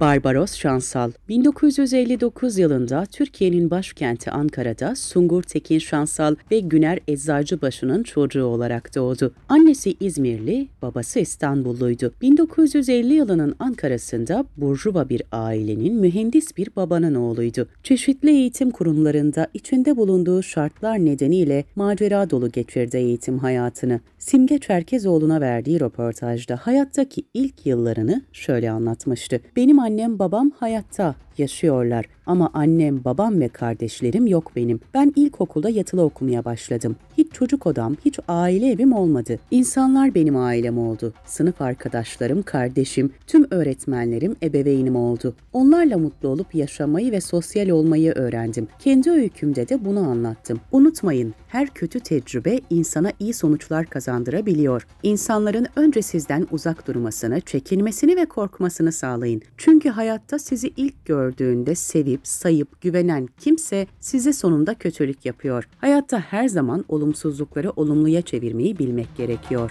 Barbaros Şansal 1959 yılında Türkiye'nin başkenti Ankara'da Sungur Tekin Şansal ve Güner Eczacıbaşı'nın çocuğu olarak doğdu. Annesi İzmirli, babası İstanbulluydu. 1950 yılının Ankara'sında burjuva bir ailenin mühendis bir babanın oğluydu. Çeşitli eğitim kurumlarında içinde bulunduğu şartlar nedeniyle macera dolu geçirdi eğitim hayatını. Simge Çerkezoğlu'na verdiği röportajda hayattaki ilk yıllarını şöyle anlatmıştı. Benim annem annem babam hayatta yaşıyorlar ama annem, babam ve kardeşlerim yok benim. Ben ilkokulda yatılı okumaya başladım. Hiç çocuk odam, hiç aile evim olmadı. İnsanlar benim ailem oldu. Sınıf arkadaşlarım, kardeşim, tüm öğretmenlerim ebeveynim oldu. Onlarla mutlu olup yaşamayı ve sosyal olmayı öğrendim. Kendi öykümde de bunu anlattım. Unutmayın, her kötü tecrübe insana iyi sonuçlar kazandırabiliyor. İnsanların önce sizden uzak durmasını, çekinmesini ve korkmasını sağlayın. Çünkü hayatta sizi ilk gördüğünde sevip, sayıp, güvenen kimse size sonunda kötülük yapıyor. Hayatta her zaman olumsuzlukları olumluya çevirmeyi bilmek gerekiyor.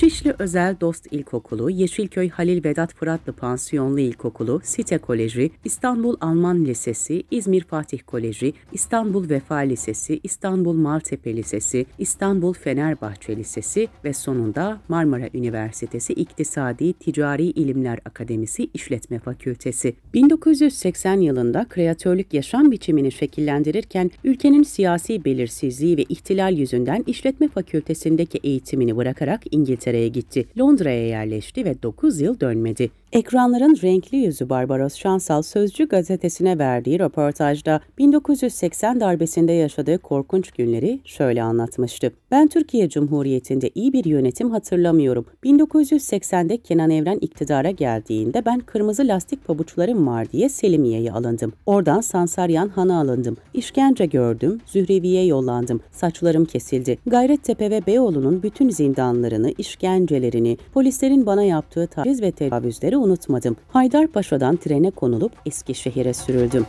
Şişli Özel Dost İlkokulu, Yeşilköy Halil Vedat Fıratlı Pansiyonlu İlkokulu, Site Koleji, İstanbul Alman Lisesi, İzmir Fatih Koleji, İstanbul Vefa Lisesi, İstanbul Maltepe Lisesi, İstanbul Fenerbahçe Lisesi ve sonunda Marmara Üniversitesi İktisadi Ticari İlimler Akademisi İşletme Fakültesi. 1980 yılında kreatörlük yaşam biçimini şekillendirirken ülkenin siyasi belirsizliği ve ihtilal yüzünden işletme fakültesindeki eğitimini bırakarak İngiltere İngiltere'ye gitti. Londra'ya yerleşti ve 9 yıl dönmedi. Ekranların renkli yüzü Barbaros Şansal Sözcü gazetesine verdiği röportajda 1980 darbesinde yaşadığı korkunç günleri şöyle anlatmıştı. Ben Türkiye Cumhuriyeti'nde iyi bir yönetim hatırlamıyorum. 1980'de Kenan Evren iktidara geldiğinde ben kırmızı lastik pabuçlarım var diye Selimiye'ye alındım. Oradan Sansaryan Han'a alındım. İşkence gördüm, Zührevi'ye yollandım. Saçlarım kesildi. Gayrettepe ve Beyoğlu'nun bütün zindanlarını, işkence işkencelerini, polislerin bana yaptığı taciz ve tecavüzleri unutmadım. Haydarpaşa'dan trene konulup Eskişehir'e sürüldüm.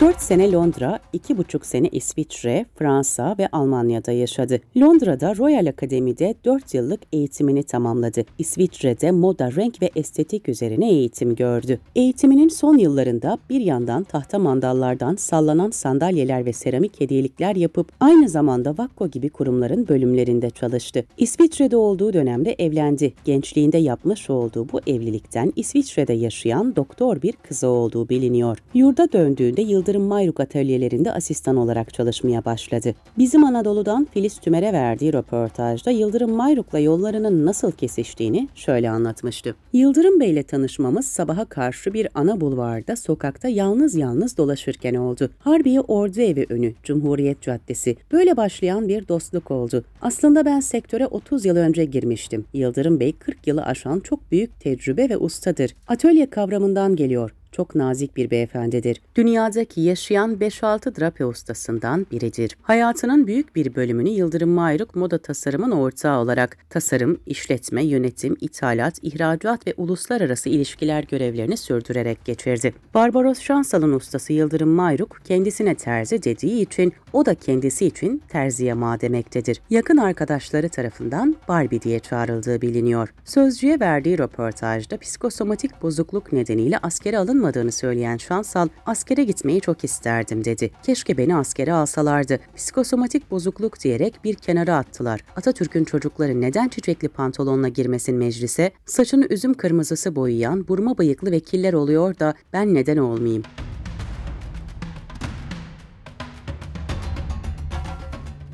4 sene Londra, 2,5 sene İsviçre, Fransa ve Almanya'da yaşadı. Londra'da Royal Akademi'de 4 yıllık eğitimini tamamladı. İsviçre'de moda, renk ve estetik üzerine eğitim gördü. Eğitiminin son yıllarında bir yandan tahta mandallardan sallanan sandalyeler ve seramik hediyelikler yapıp aynı zamanda Vakko gibi kurumların bölümlerinde çalıştı. İsviçre'de olduğu dönemde evlendi. Gençliğinde yapmış olduğu bu evlilikten İsviçre'de yaşayan doktor bir kızı olduğu biliniyor. Yurda döndüğünde yıldız Yıldırım Mayruk atölyelerinde asistan olarak çalışmaya başladı. Bizim Anadolu'dan Filiz Tümer'e verdiği röportajda Yıldırım Mayruk'la yollarının nasıl kesiştiğini şöyle anlatmıştı. Yıldırım Bey'le tanışmamız sabaha karşı bir ana bulvarda sokakta yalnız yalnız dolaşırken oldu. Harbiye Ordu Evi önü, Cumhuriyet Caddesi. Böyle başlayan bir dostluk oldu. Aslında ben sektöre 30 yıl önce girmiştim. Yıldırım Bey 40 yılı aşan çok büyük tecrübe ve ustadır. Atölye kavramından geliyor çok nazik bir beyefendidir. Dünyadaki yaşayan 5-6 drape ustasından biridir. Hayatının büyük bir bölümünü Yıldırım Mayruk moda tasarımın ortağı olarak tasarım, işletme, yönetim, ithalat, ihracat ve uluslararası ilişkiler görevlerini sürdürerek geçirdi. Barbaros Şansal'ın ustası Yıldırım Mayruk kendisine terzi dediği için o da kendisi için terziye mademektedir. Yakın arkadaşları tarafından Barbie diye çağrıldığı biliniyor. Sözcüye verdiği röportajda psikosomatik bozukluk nedeniyle askere alın alınmadığını söyleyen Şansal, askere gitmeyi çok isterdim dedi. Keşke beni askere alsalardı. Psikosomatik bozukluk diyerek bir kenara attılar. Atatürk'ün çocukları neden çiçekli pantolonla girmesin meclise? Saçını üzüm kırmızısı boyayan, burma bıyıklı vekiller oluyor da ben neden olmayayım?''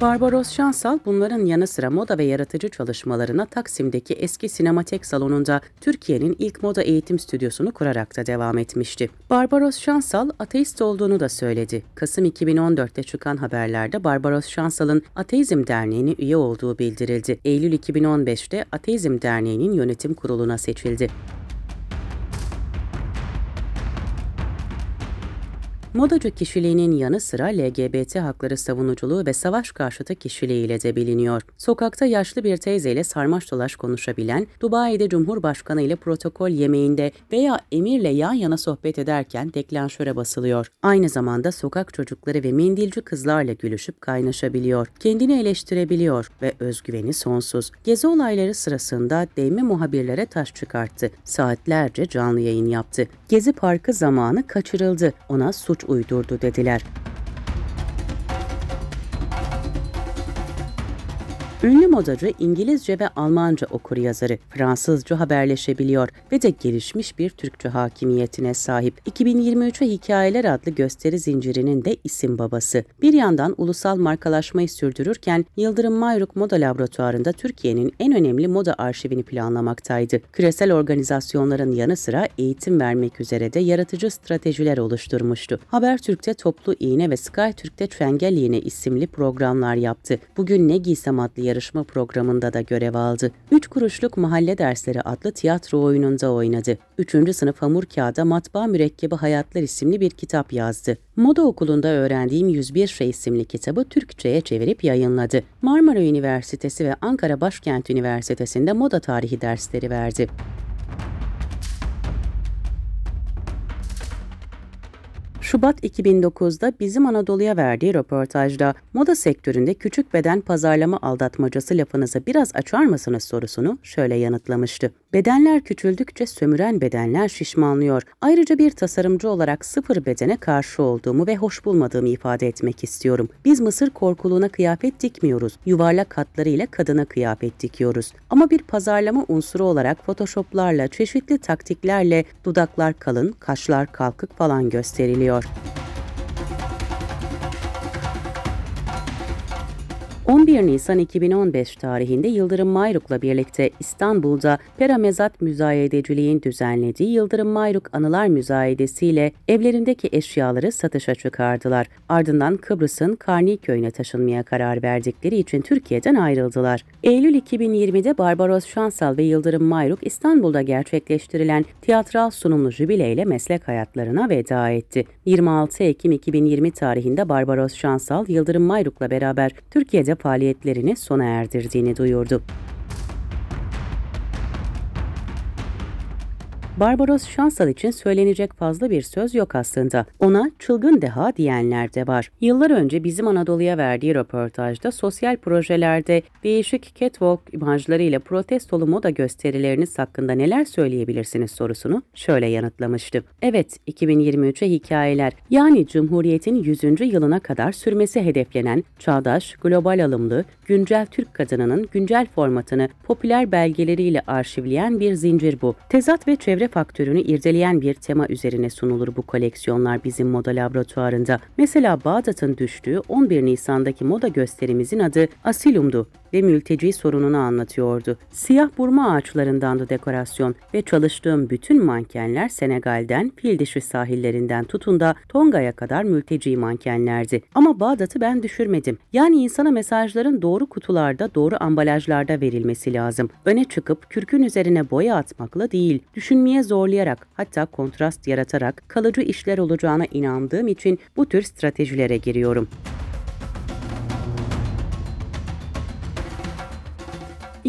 Barbaros Şansal bunların yanı sıra moda ve yaratıcı çalışmalarına Taksim'deki eski sinematek salonunda Türkiye'nin ilk moda eğitim stüdyosunu kurarak da devam etmişti. Barbaros Şansal ateist olduğunu da söyledi. Kasım 2014'te çıkan haberlerde Barbaros Şansal'ın Ateizm Derneği'ne üye olduğu bildirildi. Eylül 2015'te Ateizm Derneği'nin yönetim kuruluna seçildi. Modacı kişiliğinin yanı sıra LGBT hakları savunuculuğu ve savaş karşıtı kişiliğiyle de biliniyor. Sokakta yaşlı bir teyzeyle sarmaş dolaş konuşabilen, Dubai'de Cumhurbaşkanı ile protokol yemeğinde veya emirle yan yana sohbet ederken deklanşöre basılıyor. Aynı zamanda sokak çocukları ve mendilci kızlarla gülüşüp kaynaşabiliyor. Kendini eleştirebiliyor ve özgüveni sonsuz. Gezi olayları sırasında değme muhabirlere taş çıkarttı. Saatlerce canlı yayın yaptı. Gezi Parkı zamanı kaçırıldı. Ona suç uydurdu dediler. Ünlü modacı İngilizce ve Almanca okur yazarı, Fransızca haberleşebiliyor ve de gelişmiş bir Türkçe hakimiyetine sahip. 2023'e Hikayeler adlı gösteri zincirinin de isim babası. Bir yandan ulusal markalaşmayı sürdürürken Yıldırım Mayruk Moda Laboratuvarı'nda Türkiye'nin en önemli moda arşivini planlamaktaydı. Küresel organizasyonların yanı sıra eğitim vermek üzere de yaratıcı stratejiler oluşturmuştu. Habertürk'te Toplu İğne ve SkyTürk'te Çengel İğne isimli programlar yaptı. Bugün Ne Giysem adlı yarışma programında da görev aldı. Üç Kuruşluk Mahalle Dersleri adlı tiyatro oyununda oynadı. Üçüncü sınıf hamur kağıda Matbaa Mürekkebi Hayatlar isimli bir kitap yazdı. Moda okulunda öğrendiğim 101 Şey isimli kitabı Türkçe'ye çevirip yayınladı. Marmara Üniversitesi ve Ankara Başkent Üniversitesi'nde moda tarihi dersleri verdi. Şubat 2009'da Bizim Anadolu'ya verdiği röportajda moda sektöründe küçük beden pazarlama aldatmacası lafınızı biraz açar mısınız sorusunu şöyle yanıtlamıştı. Bedenler küçüldükçe sömüren bedenler şişmanlıyor. Ayrıca bir tasarımcı olarak sıfır bedene karşı olduğumu ve hoş bulmadığımı ifade etmek istiyorum. Biz mısır korkuluğuna kıyafet dikmiyoruz. Yuvarlak hatlarıyla kadına kıyafet dikiyoruz. Ama bir pazarlama unsuru olarak photoshoplarla, çeşitli taktiklerle dudaklar kalın, kaşlar kalkık falan gösteriliyor. ¡Gracias! 11 Nisan 2015 tarihinde Yıldırım Mayruk'la birlikte İstanbul'da Peramezat Müzayedeciliğin düzenlediği Yıldırım Mayruk Anılar Müzayedesi ile evlerindeki eşyaları satışa çıkardılar. Ardından Kıbrıs'ın Karni köyüne taşınmaya karar verdikleri için Türkiye'den ayrıldılar. Eylül 2020'de Barbaros Şansal ve Yıldırım Mayruk İstanbul'da gerçekleştirilen tiyatral sunumlu jübile meslek hayatlarına veda etti. 26 Ekim 2020 tarihinde Barbaros Şansal, Yıldırım Mayruk'la beraber Türkiye'de faaliyetlerini sona erdirdiğini duyurdu. Barbaros Şansal için söylenecek fazla bir söz yok aslında. Ona çılgın deha diyenler de var. Yıllar önce bizim Anadolu'ya verdiği röportajda sosyal projelerde değişik catwalk imajlarıyla protestolu moda gösterileriniz hakkında neler söyleyebilirsiniz sorusunu şöyle yanıtlamıştı. Evet, 2023'e hikayeler yani Cumhuriyet'in 100. yılına kadar sürmesi hedeflenen çağdaş, global alımlı, güncel Türk kadınının güncel formatını popüler belgeleriyle arşivleyen bir zincir bu. Tezat ve çevre çevre faktörünü irdeleyen bir tema üzerine sunulur bu koleksiyonlar bizim moda laboratuvarında. Mesela Bağdat'ın düştüğü 11 Nisan'daki moda gösterimizin adı Asilum'du ve mülteci sorununu anlatıyordu. Siyah burma ağaçlarındandı dekorasyon ve çalıştığım bütün mankenler Senegal'den, fil sahillerinden tutun da Tonga'ya kadar mülteci mankenlerdi. Ama Bağdat'ı ben düşürmedim. Yani insana mesajların doğru kutularda, doğru ambalajlarda verilmesi lazım. Öne çıkıp kürkün üzerine boya atmakla değil, düşünmeye zorlayarak hatta kontrast yaratarak kalıcı işler olacağına inandığım için bu tür stratejilere giriyorum.''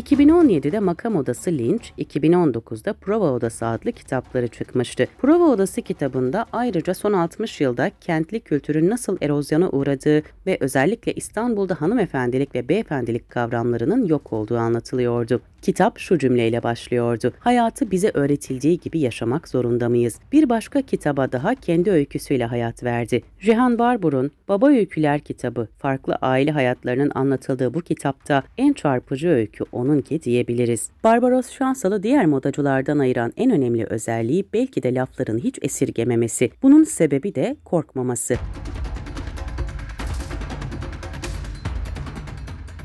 2017'de Makam Odası Lynch, 2019'da Prova Odası adlı kitapları çıkmıştı. Prova Odası kitabında ayrıca son 60 yılda kentli kültürün nasıl erozyona uğradığı ve özellikle İstanbul'da hanımefendilik ve beyefendilik kavramlarının yok olduğu anlatılıyordu. Kitap şu cümleyle başlıyordu. Hayatı bize öğretildiği gibi yaşamak zorunda mıyız? Bir başka kitaba daha kendi öyküsüyle hayat verdi. Rehan Barbur'un Baba Öyküler kitabı, farklı aile hayatlarının anlatıldığı bu kitapta en çarpıcı öykü onun yaygın ki diyebiliriz. Barbaros Şansal'ı diğer modacılardan ayıran en önemli özelliği belki de lafların hiç esirgememesi. Bunun sebebi de korkmaması.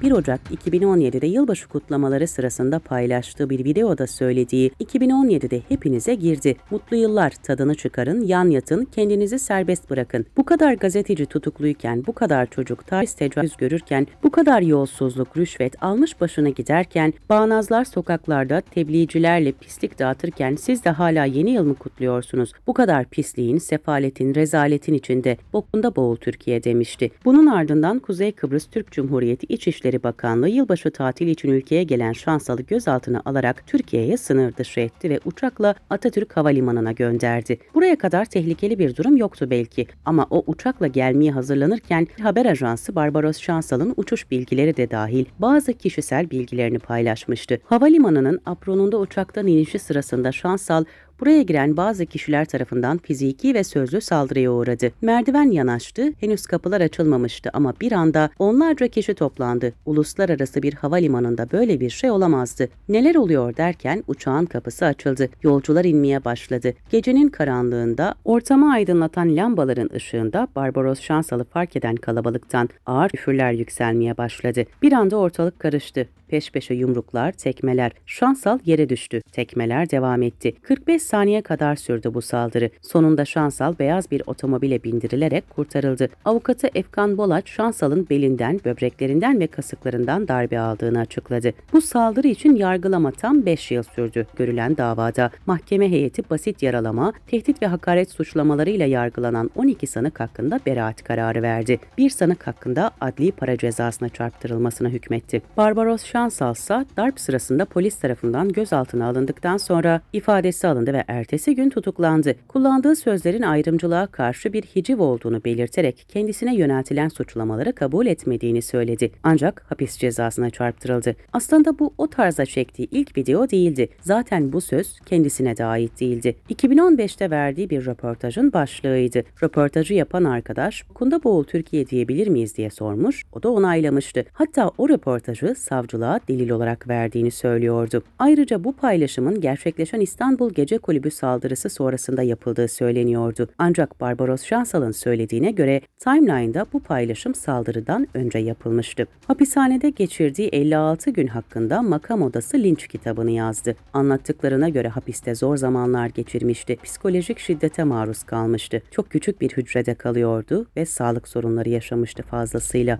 1 Ocak 2017'de yılbaşı kutlamaları sırasında paylaştığı bir videoda söylediği 2017'de hepinize girdi. Mutlu yıllar tadını çıkarın, yan yatın, kendinizi serbest bırakın. Bu kadar gazeteci tutukluyken, bu kadar çocuk taciz tecavüz görürken, bu kadar yolsuzluk, rüşvet almış başına giderken, bağnazlar sokaklarda tebliğcilerle pislik dağıtırken siz de hala yeni yıl mı kutluyorsunuz? Bu kadar pisliğin, sefaletin, rezaletin içinde bokunda boğul Türkiye demişti. Bunun ardından Kuzey Kıbrıs Türk Cumhuriyeti İçişleri İçişleri Bakanlığı yılbaşı tatili için ülkeye gelen Şansal'ı gözaltına alarak Türkiye'ye sınır dışı etti ve uçakla Atatürk Havalimanı'na gönderdi. Buraya kadar tehlikeli bir durum yoktu belki ama o uçakla gelmeye hazırlanırken haber ajansı Barbaros Şansal'ın uçuş bilgileri de dahil bazı kişisel bilgilerini paylaşmıştı. Havalimanının apronunda uçaktan inişi sırasında Şansal Buraya giren bazı kişiler tarafından fiziki ve sözlü saldırıya uğradı. Merdiven yanaştı, henüz kapılar açılmamıştı ama bir anda onlarca kişi toplandı. Uluslararası bir havalimanında böyle bir şey olamazdı. Neler oluyor derken uçağın kapısı açıldı. Yolcular inmeye başladı. Gecenin karanlığında ortamı aydınlatan lambaların ışığında Barbaros Şansal'ı fark eden kalabalıktan ağır üfürler yükselmeye başladı. Bir anda ortalık karıştı. Peş peşe yumruklar, tekmeler. Şansal yere düştü. Tekmeler devam etti. 45 saniye kadar sürdü bu saldırı. Sonunda Şansal beyaz bir otomobile bindirilerek kurtarıldı. Avukatı Efkan Bolaç Şansal'ın belinden, böbreklerinden ve kasıklarından darbe aldığını açıkladı. Bu saldırı için yargılama tam 5 yıl sürdü. Görülen davada mahkeme heyeti basit yaralama, tehdit ve hakaret suçlamalarıyla yargılanan 12 sanık hakkında beraat kararı verdi. Bir sanık hakkında adli para cezasına çarptırılmasına hükmetti. Barbaros Şansal ise darp sırasında polis tarafından gözaltına alındıktan sonra ifadesi alındı ve ve ertesi gün tutuklandı. Kullandığı sözlerin ayrımcılığa karşı bir hiciv olduğunu belirterek kendisine yöneltilen suçlamaları kabul etmediğini söyledi. Ancak hapis cezasına çarptırıldı. Aslında bu o tarza çektiği ilk video değildi. Zaten bu söz kendisine de ait değildi. 2015'te verdiği bir röportajın başlığıydı. Röportajı yapan arkadaş, "Kunda Boğul Türkiye diyebilir miyiz?" diye sormuş. O da onaylamıştı. Hatta o röportajı savcılığa delil olarak verdiğini söylüyordu. Ayrıca bu paylaşımın gerçekleşen İstanbul Gece kulübü saldırısı sonrasında yapıldığı söyleniyordu. Ancak Barbaros Şansal'ın söylediğine göre timeline'da bu paylaşım saldırıdan önce yapılmıştı. Hapishanede geçirdiği 56 gün hakkında makam odası linç kitabını yazdı. Anlattıklarına göre hapiste zor zamanlar geçirmişti. Psikolojik şiddete maruz kalmıştı. Çok küçük bir hücrede kalıyordu ve sağlık sorunları yaşamıştı fazlasıyla.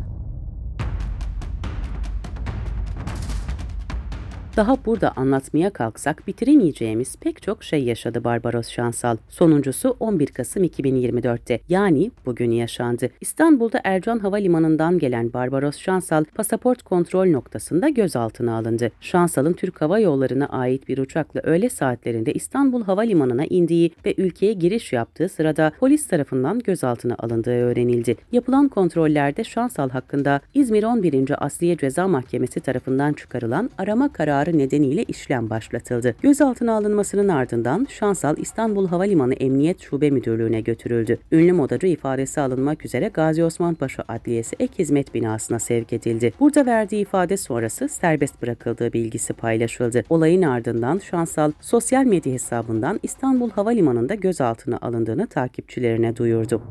Daha burada anlatmaya kalksak bitiremeyeceğimiz pek çok şey yaşadı Barbaros Şansal. Sonuncusu 11 Kasım 2024'te yani bugün yaşandı. İstanbul'da Ercan Havalimanı'ndan gelen Barbaros Şansal pasaport kontrol noktasında gözaltına alındı. Şansal'ın Türk Hava Yolları'na ait bir uçakla öğle saatlerinde İstanbul Havalimanı'na indiği ve ülkeye giriş yaptığı sırada polis tarafından gözaltına alındığı öğrenildi. Yapılan kontrollerde Şansal hakkında İzmir 11. Asliye Ceza Mahkemesi tarafından çıkarılan arama kararı kararı nedeniyle işlem başlatıldı. Gözaltına alınmasının ardından Şansal İstanbul Havalimanı Emniyet Şube Müdürlüğü'ne götürüldü. Ünlü modacı ifadesi alınmak üzere Gazi Osman Paşa Adliyesi Ek Hizmet Binası'na sevk edildi. Burada verdiği ifade sonrası serbest bırakıldığı bilgisi paylaşıldı. Olayın ardından Şansal sosyal medya hesabından İstanbul Havalimanı'nda gözaltına alındığını takipçilerine duyurdu.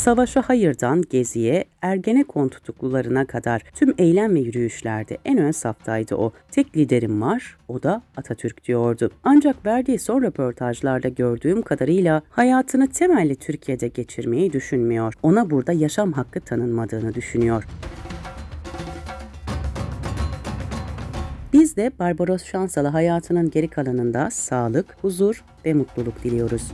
Savaşa hayırdan Gezi'ye, Ergenekon tutuklularına kadar tüm eylem ve yürüyüşlerde en ön saftaydı o. Tek liderim var, o da Atatürk diyordu. Ancak verdiği son röportajlarda gördüğüm kadarıyla hayatını temelli Türkiye'de geçirmeyi düşünmüyor. Ona burada yaşam hakkı tanınmadığını düşünüyor. Biz de Barbaros Şansal'a hayatının geri kalanında sağlık, huzur ve mutluluk diliyoruz.